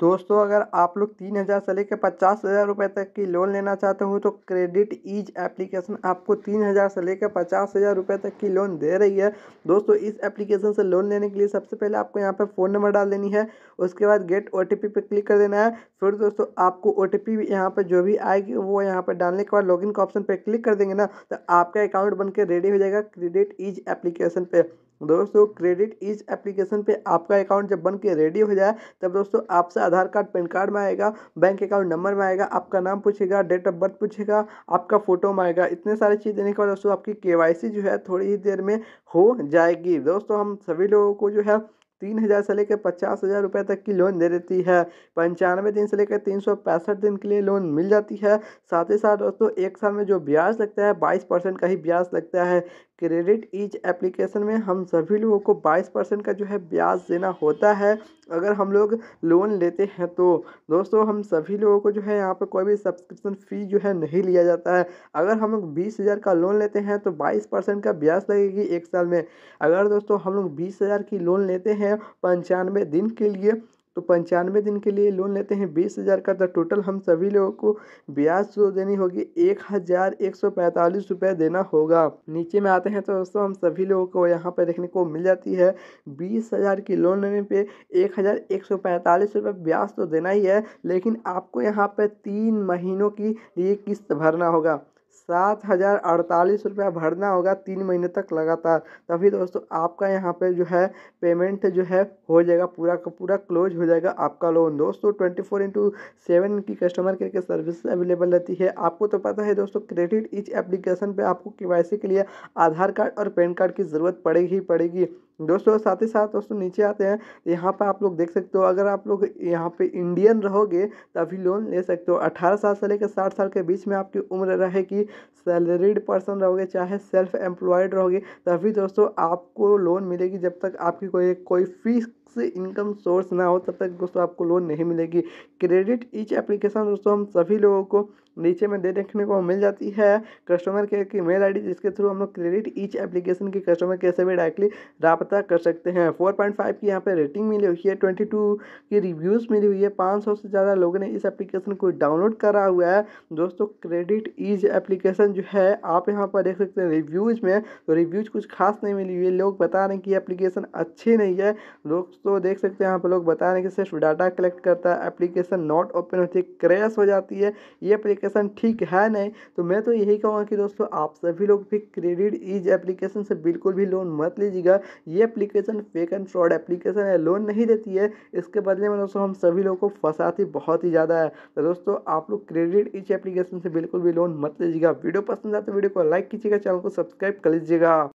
दोस्तों अगर आप लोग तीन हज़ार से लेकर पचास हज़ार रुपये तक की लोन लेना चाहते हो तो क्रेडिट ईज एप्लीकेशन आपको तीन हज़ार से लेकर पचास हज़ार रुपये तक की लोन दे रही है दोस्तों इस एप्लीकेशन से लोन लेने के लिए सबसे पहले आपको यहाँ पर फ़ोन नंबर डाल देनी है उसके बाद गेट ओ टी पे क्लिक कर देना है फिर दोस्तों आपको ओ टी पी यहाँ पर जो भी आएगी वो यहाँ पर डालने के बाद लॉग का ऑप्शन पर क्लिक कर देंगे ना तो आपका अकाउंट बन रेडी हो जाएगा क्रेडिट ईज एप्लीकेशन पर दोस्तों क्रेडिट इस एप्लीकेशन पे आपका अकाउंट जब बन के रेडी हो जाए तब दोस्तों आपसे आधार कार्ड पैन कार्ड में आएगा बैंक अकाउंट नंबर में आएगा आपका नाम पूछेगा डेट ऑफ बर्थ पूछेगा आपका फोटो में आएगा इतने सारे चीज़ देने के बाद दोस्तों आपकी के जो है थोड़ी ही देर में हो जाएगी दोस्तों हम सभी लोगों को जो है तीन हज़ार से लेकर पचास हज़ार रुपये तक की लोन दे देती है पंचानवे दिन से लेकर तीन सौ पैंसठ दिन के लिए लोन मिल जाती है साथ ही साथ दोस्तों एक साल में जो ब्याज लगता है बाईस परसेंट का ही ब्याज लगता है क्रेडिट ईच एप्लीकेशन में हम सभी लोगों को 22 परसेंट का जो है ब्याज देना होता है अगर हम लोग लोन लेते हैं तो दोस्तों हम सभी लोगों को जो है यहाँ पर कोई भी सब्सक्रिप्शन फ़ी जो है नहीं लिया जाता है अगर हम लोग बीस हज़ार का लोन लेते हैं तो बाईस परसेंट का ब्याज लगेगी एक साल में अगर दोस्तों हम लोग बीस हज़ार की लोन लेते हैं पंचानवे दिन के लिए तो पंचानवे दिन के लिए लोन लेते हैं बीस हज़ार का तो टोटल हम सभी लोगों को ब्याज तो देनी होगी एक हज़ार एक सौ पैंतालीस रुपये देना होगा नीचे में आते हैं तो दोस्तों हम सभी लोगों को यहाँ पर देखने को मिल जाती है बीस हज़ार की लोन लेने पे एक हज़ार एक सौ पैंतालीस रुपये ब्याज तो देना ही है लेकिन आपको यहाँ पर तीन महीनों की ये किस्त भरना होगा सात हज़ार अड़तालीस रुपया भरना होगा तीन महीने तक लगातार तभी दोस्तों आपका यहाँ पे जो है पेमेंट जो है हो जाएगा पूरा का पूरा क्लोज हो जाएगा आपका लोन दोस्तों ट्वेंटी फोर इंटू सेवन की कस्टमर केयर की सर्विस अवेलेबल रहती है आपको तो पता है दोस्तों क्रेडिट इच एप्लीकेशन पर आपको के के लिए आधार कार्ड और पैन कार्ड की ज़रूरत पड़ेगी ही पड़ेगी दोस्तों साथ ही साथ दोस्तों नीचे आते हैं यहाँ पर आप लोग देख सकते हो अगर आप लोग यहाँ पे इंडियन रहोगे तभी लोन ले सकते हो अठारह साल से लेकर साठ साल के बीच में आपकी उम्र रहेगी सैलरीड पर्सन रहोगे चाहे सेल्फ एम्प्लॉयड रहोगे तभी दोस्तों आपको लोन मिलेगी जब तक आपकी कोई कोई फीस से इनकम सोर्स ना हो तब तक दोस्तों आपको लोन नहीं मिलेगी क्रेडिट ईच एप्लीकेशन दोस्तों हम सभी लोगों को नीचे में दे देखने को मिल जाती है कस्टमर केयर की मेल आईडी जिसके थ्रू हम लोग क्रेडिट ईच एप्लीकेशन की कस्टमर केयर से भी डायरेक्टली रबता कर सकते हैं फोर पॉइंट फाइव की यहाँ पे रेटिंग मिली हुई है ट्वेंटी टू की रिव्यूज़ मिली हुई है पाँच सौ से ज़्यादा लोगों ने इस एप्लीकेशन को डाउनलोड करा हुआ है दोस्तों क्रेडिट ईज एप्लीकेशन जो है आप यहाँ पर देख सकते हैं रिव्यूज़ में तो रिव्यूज़ कुछ खास नहीं मिली हुई है लोग बता रहे हैं कि एप्लीकेशन अच्छी नहीं है लोग दोस्तों देख सकते हैं यहाँ पर लोग बता रहे हैं कि सिर्फ डाटा कलेक्ट करता है एप्लीकेशन नॉट ओपन होती है क्रैश हो जाती है ये एप्लीकेशन ठीक है नहीं तो मैं तो यही कहूँगा कि दोस्तों आप सभी लोग भी क्रेडिट इज एप्लीकेशन से बिल्कुल भी लोन मत लीजिएगा ये application fake and fraud application है लोन नहीं देती है इसके बदले में दोस्तों हम सभी लोग को फंसाती बहुत ही ज़्यादा है तो दोस्तों आप लोग क्रेडिट इज एप्लीकेशन से बिल्कुल भी लोन मत लीजिएगा वीडियो पसंद आता तो वीडियो को लाइक कीजिएगा चैनल को सब्सक्राइब कर लीजिएगा